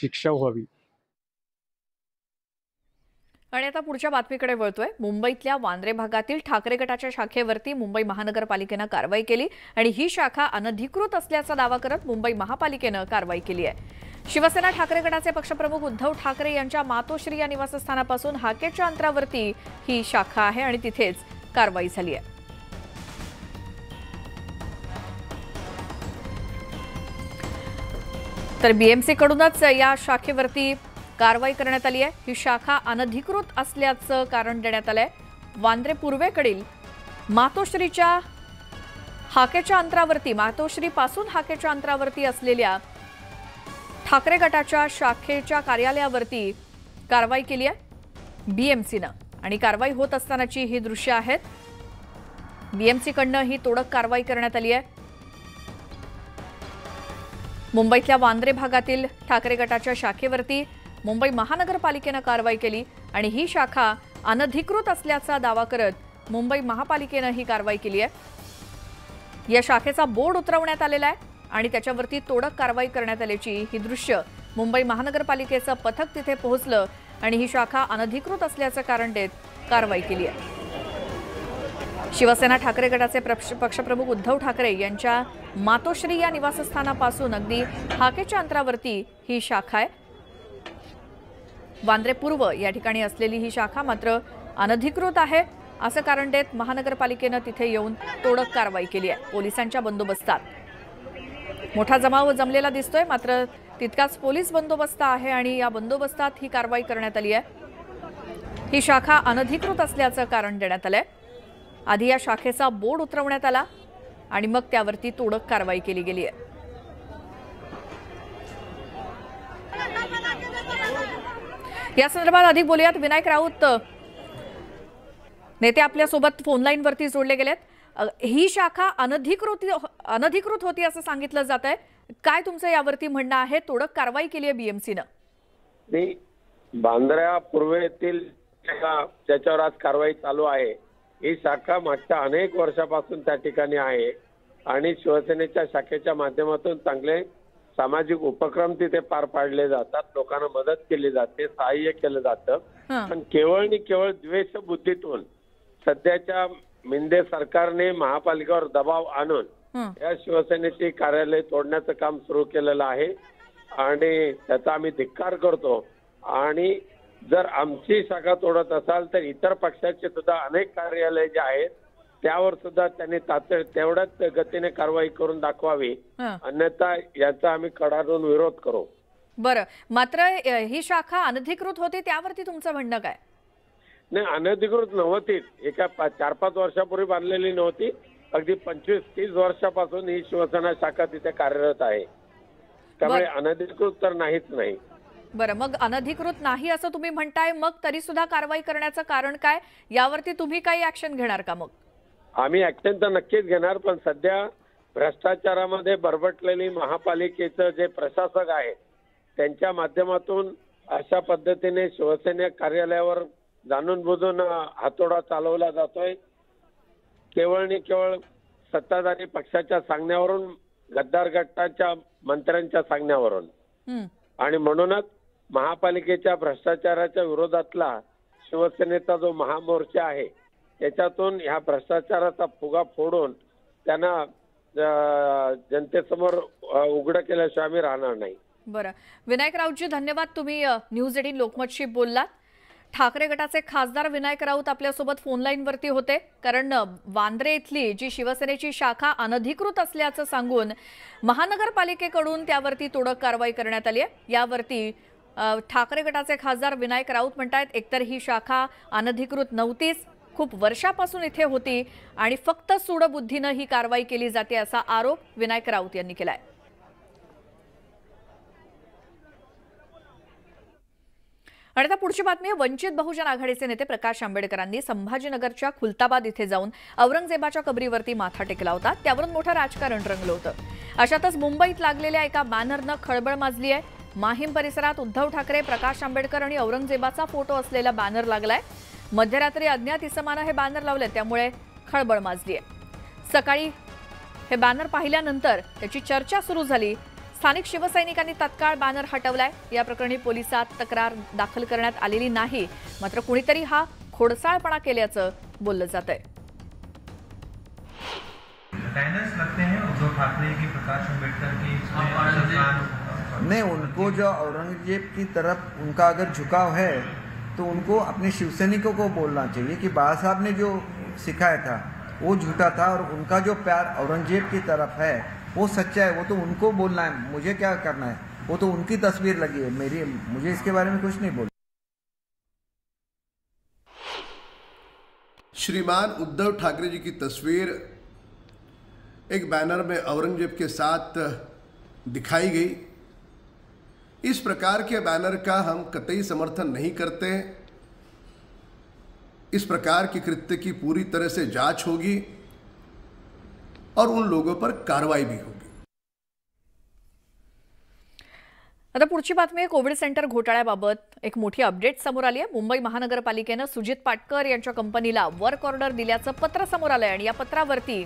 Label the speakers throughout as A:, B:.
A: शिक्षा व्हावी
B: आणि आता पुढच्या बातमीकडे वळतोय मुंबईतल्या वांद्रे भागातील ठाकरे गटाच्या शाखेवरती मुंबई महानगरपालिकेनं कारवाई केली आणि ही शाखा अनधिकृत असल्याचा दावा करत मुंबई महापालिकेनं कारवाई केली आहे शिवसेना ठाकरे गटाचे पक्षप्रमुख उद्धव ठाकरे यांच्या मातोश्री या निवासस्थानापासून हाकेच्या अंतरावरती ही शाखा आहे आणि तिथेच कारवाई झाली आहे तर बीएमसी कडूनच या शाखेवरती कारवाई करण्यात आली आहे ही शाखा अनधिकृत असल्याचं कारण देण्यात आलंय वांद्रे पूर्वेकडील मातोश्रीच्या हाकेच्या अंतरावरती मातोश्री पासून हाकेच्या अंतरावरती असलेल्या ठाकरे गटाच्या शाखेच्या कार्यालयावरती कारवाई केली आहे बीएमसीनं आणि कारवाई होत असतानाची ही दृश्य आहेत बीएमसीकडनं ही तोडक कारवाई करण्यात आली आहे मुंबईतल्या वांद्रे भागातील ठाकरे गटाच्या शाखेवरती मुंबई महानगरपालिकेनं कारवाई केली आणि ही शाखा अनधिकृत असल्याचा दावा करत मुंबई महापालिकेनं ही कारवाई केली आहे या शाखेचा बोर्ड उतरवण्यात आलेला आहे आणि त्याच्यावरती तोडक कारवाई करण्यात आल्याची ही दृश्य मुंबई महानगरपालिकेचं पथक तिथे पोहोचलं आणि ही शाखा अनधिकृत असल्याचं कारण देत कारवाई केली आहे शिवसेना ठाकरे गटाचे पक्षप्रमुख उद्धव ठाकरे यांच्या मातोश्री या निवासस्थानापासून अगदी हाकेच्या अंतरावरती ही शाखा आहे वांद्रे पूर्व या ठिकाणी असलेली ही शाखा मात्र अनधिकृत आहे असं कारण देत महानगरपालिकेनं तिथे येऊन तोडक कारवाई केली आहे पोलिसांच्या बंदोबस्तात मोठा जमाव जमलेला दिसतोय मात्र तितकाच पोलीस बंदोबस्त आहे आणि या बंदोबस्तात ही कारवाई करण्यात आली आहे ही शाखा अनधिकृत असल्याचं कारण देण्यात आलंय आधी या शाखेचा बोर्ड उतरवण्यात आला आणि मग त्यावरती तोडक कारवाई केली गेली आहे या संदर्भात अधिक बोलूयात विनायक राऊत नेते आपल्यासोबत फोनलाईनवरती जोडले गेलेत ही शाखा अनधिकृत हो, अनधिकृत होती असं सांगितलं जात आहे काय तुमचं यावरती म्हणणं आहे तोडक कारवाई केली आहे
A: बीएमसीनं बांद्रा पूर्वेतील त्याच्यावर आज कारवाई चालू आहे ही शाखा मागच्या अनेक वर्षापासून त्या ठिकाणी आहे आणि शिवसेनेच्या शाखेच्या माध्यमातून चांगले सामाजिक उपक्रम तिथे पार पाडले जातात लोकांना मदत केली जाते सहाय्य केलं जातं पण केवळ आणि केवळ द्वेष बुद्धीतून सध्याच्या मिंदे सरकारने महापालिकेवर दबाव आणून या शिवसेनेचे कार्यालय तोडण्याचं काम सुरू केलेलं आहे आणि त्याचा आम्ही धिक्कार करतो आणि जर आमची शाखा तोडत असाल तर इतर पक्षाचे सुद्धा अनेक कार्यालय जे आहेत त्यावर सुद्धा त्यांनी तातड तेवढ्याच गतीने कारवाई करून दाखवावी अन्यथा याचा आम्ही कडाडून विरोध करू
B: बरं मात्र ही शाखा अनधिकृत होती त्यावरती तुमचं म्हणणं काय
A: नाही अनधिकृत नव्हती एका चार पाच वर्षापूर्वी बांधलेली नव्हती अगदी पंचवीस तीस वर्षापासून ही शिवसेना शाखा तिथे कार्यरत आहे त्यामुळे अनधिकृत तर नाहीच नाही
B: बरं मग अनधिकृत नाही असं तुम्ही म्हणताय मग तरी सुद्धा कारवाई करण्याचं कारण काय यावरती तुम्ही काही ऍक्शन घेणार का मग
A: आम्ही ऍक्शन तर नक्कीच घेणार पण सध्या भ्रष्टाचारामध्ये बरबटलेली महापालिकेचं जे प्रशासक आहे त्यांच्या माध्यमातून अशा पद्धतीने शिवसेने कार्यालयावर जाणून बुजून हातोडा चालवला जातोय केवळ आणि केवळ सत्ताधारी पक्षाच्या सांगण्यावरून गद्दार गटाच्या मंत्र्यांच्या सांगण्यावरून आणि म्हणूनच महापालिकेच्या भ्रष्टाचाराच्या विरोधातला शिवसेनेचा जो महामोर्चा आहे त्याच्यातून ह्या भ्रष्टाचाराचा फुगा फोडून त्यांना जनतेसमोर उघडं केल्याशिवाय आम्ही राहणार नाही
B: बरं विनायक धन्यवाद तुम्ही न्यूज एटीन लोकमतशी बोललात ठाकरे गटाचे खासदार विनायक राऊत आपल्यासोबत वरती होते कारण वांद्रे इथली जी शिवसेनेची शाखा अनधिकृत असल्याचं सांगून महानगरपालिकेकडून त्यावरती तोडक कारवाई करण्यात आली आहे यावरती ठाकरे गटाचे खासदार विनायक राऊत म्हणतायत एकतर ही शाखा अनधिकृत नव्हतीच खूप वर्षापासून इथे होती आणि फक्त सूडबुद्धीनं ही कारवाई केली जाते असा आरोप विनायक राऊत यांनी केलाय आणि आता पुढची बातमी वंचित बहुजन आघाडीचे नेते प्रकाश आंबेडकरांनी संभाजीनगरच्या खुलताबाद इथे जाऊन औरंगजेबाच्या कबरीवरती माथा टेकला होता त्यावरून मोठं राजकारण रंगलं होतं अशातच मुंबईत लागलेल्या एका बॅनरनं खळबळ माजली आहे माहीम परिसरात उद्धव ठाकरे प्रकाश आंबेडकर आणि औरंगजेबाचा फोटो असलेला बॅनर लागलाय मध्यरात्री अज्ञात इसमानं हे बॅनर लावले त्यामुळे खळबळ माजली सकाळी हे बॅनर पाहिल्यानंतर त्याची चर्चा सुरू झाली स्थानिक शिवसैनिकांनी तत्काळ बॅनर हटवलाय या प्रकरणी पोलिसात तक्रार दाखल करण्यात आलेली नाही मात्र कुणीतरी हा खोडसाळपणा केल्याचं बोललं जात आहे
A: लगते उद्धव ठाकरे की प्रकाश आंबेडकर की मैं उनको जो औरंगजेब की तरफ उनका अगर झुकाव है तो उनको अपने शिवसैनिकों को बोलना चाहिए कि बाबा साहब ने जो सिखाया था वो झूठा था और उनका जो प्यार औरंगजेब की तरफ है वो सच्चा है वो तो उनको बोलना है मुझे क्या करना है वो तो उनकी तस्वीर लगी है मेरी मुझे इसके बारे में कुछ नहीं बोल श्रीमान उद्धव ठाकरे जी की तस्वीर एक बैनर में औरंगजेब के साथ दिखाई गई इस प्रकार के बैनर का हम कतई समर्थन नहीं करते इस प्रकार की कृत्य की पूरी तरह से जांच होगी और उन लोगों पर कार्रवाई भी होगी
B: आता पुढची बातमी कोविड सेंटर घोटाळ्याबाबत एक मोठी अपडेट समोर आली आहे मुंबई महानगरपालिकेनं सुजित पाटकर यांच्या कंपनीला वर्क ऑर्डर दिल्याचं पत्र समोर आलं आहे आणि या पत्रावरती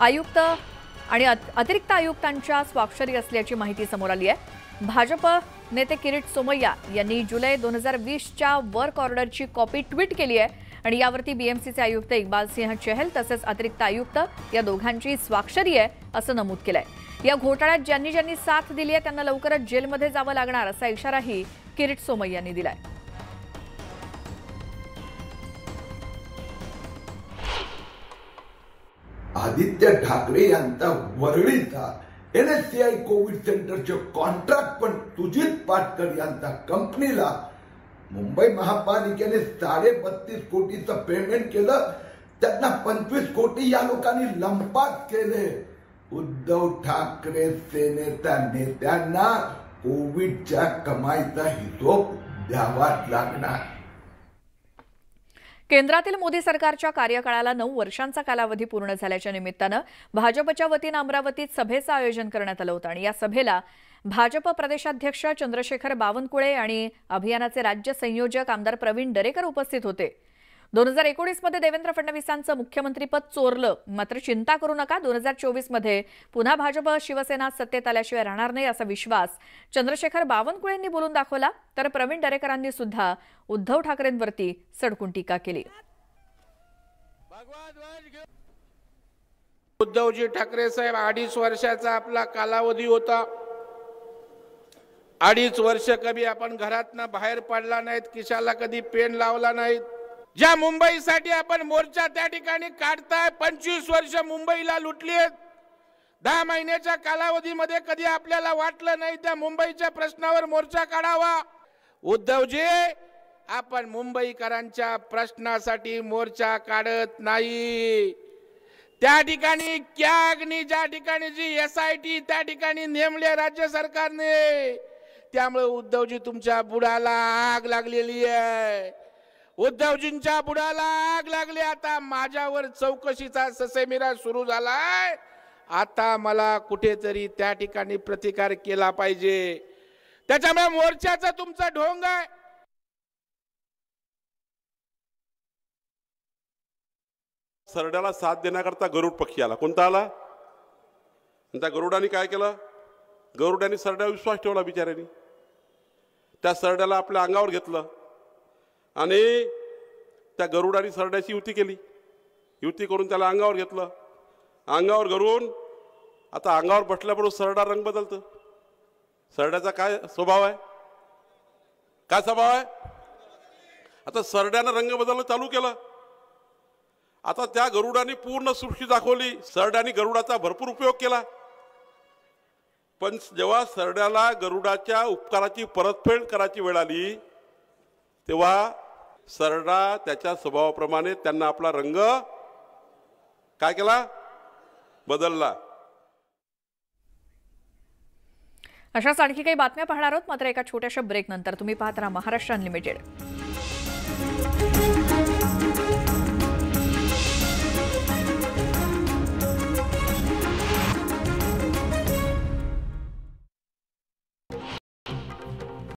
B: आयुक्त आणि अतिरिक्त आयुक्तांच्या स्वाक्षरी असल्याची माहिती समोर आली आहे भाजप नेते किरीट सोमय्या यांनी जुलै दोन हजार वीसच्या वर्क ऑर्डरची कॉपी ट्विट केली आहे आणि यावरती बीएमसीचे आयुक्त इक्बाल सिंह चहल तसेच अतिरिक्त आयुक्त या दोघांची स्वाक्षरी आहे असं नमूद केलंय या घोटाळ्यात ज्यांनी ज्यांनी साथ दिली आहे त्यांना लवकरच जेलमध्ये जावं लागणार असा इशाराही किरीट सोमय्यानी दिलाय
C: आदित्य ठाकरे यांचा वरळीचा एन एच सी कोविड सेंटरचे कॉन्ट्रॅक्ट पण सुजित पाटकर यांच्या कंपनीला मुंबई महापालिकेने साडे बत्तीस कोटीचं पेमेंट केलं त्यांना पंचवीस कोटी या लोकांनी लंपात केले उद्धव ठाकरे सेनेच्या नेत्यांना कोविडच्या कमाईचा हिशोब द्यावाच लागणार
B: केंद्रातील मोदी सरकारच्या कार्यकाळाला नऊ वर्षांचा कालावधी पूर्ण झाल्याच्या निमित्तानं भाजपच्या वतीनं अमरावतीत सभेचं आयोजन करण्यात आलं होतं आणि या सभेला भाजप प्रदेशाध्यक्ष चंद्रशेखर बावनकुळे आणि अभियानाचे राज्य संयोजक आमदार प्रवीण दरेकर उपस्थित होते दोन हजार एकोणीसमध्ये देवेंद्र फडणवीसांचं मुख्यमंत्रीपद चोरलं मात्र चिंता करू नका दोन हजार मध्ये पुन्हा भाजप शिवसेना सत्तेत आल्याशिवाय राहणार नाही असा विश्वास चंद्रशेखर बावनकुळेंनी बोलून दाखवला तर प्रवीण दरेकरांनी सुद्धा उद्धव ठाकरेंवरती सडकून टीका केली
C: उद्धवजी ठाकरे साहेब अडीच वर्षाचा आपला कालावधी होता अडीच वर्ष कधी आपण घरातन बाहेर पडला नाहीत किशाला कधी पेन लावला नाहीत ज्या मुंबईसाठी आपण मोर्चा त्या ठिकाणी काढताय पंचवीस वर्ष मुंबईला लुटली आहेत दहा महिन्याच्या कालावधीमध्ये कधी आपल्याला वाटलं नाही त्या मुंबईच्या प्रश्नावर मोर्चा काढावा उद्धवजी आपण मुंबईकरांच्या प्रश्नासाठी मोर्चा काढत नाही त्या ठिकाणी कॅगनी ज्या ठिकाणी जी एस आय टी त्या ठिकाणी नेमले राज्य सरकारने त्यामुळे उद्धवजी तुमच्या बुडाला आग लागलेली आहे उद्धवजींच्या बुडाला आग लागली आता माझ्यावर चौकशीचा ससेमिरा सुरू झालाय आता मला कुठेतरी त्या ठिकाणी प्रतिकार केला पाहिजे त्याच्यामुळे मोर्चाचा तुमचा ढोंग आहे सरड्याला साथ देण्याकरता गरुड पक्षी आला कोणता आला त्या गरुडाने काय केलं गरुडाने सरड्या विश्वास ठेवला बिचाऱ्याने त्या सरड्याला आपल्या अंगावर घेतलं आणि त्या गरुडाने सरड्याची युती केली युती करून त्याला अंगावर घेतलं अंगावर घरून आता अंगावर बसल्याबरोबर सरडा रंग बदलतं सरड्याचा काय स्वभाव आहे काय स्वभाव आहे आता सरड्यानं रंग बदलणं चालू केलं आता त्या गरुडाने पूर्ण सृष्टी दाखवली सरड्याने गरुडाचा भरपूर उपयोग केला पण जेव्हा सरड्याला गरुडाच्या उपकाराची परतफेड करायची वेळ आली तेव्हा सरडा त्याच्या स्वभावाप्रमाणे त्यांना आपला रंग काय केला बदलला
B: अशाच आणखी काही बातम्या पाहणार आहोत मात्र एका छोट्याशा ब्रेक नंतर तुम्ही पाहत राहा महाराष्ट्र अनलिमिटेड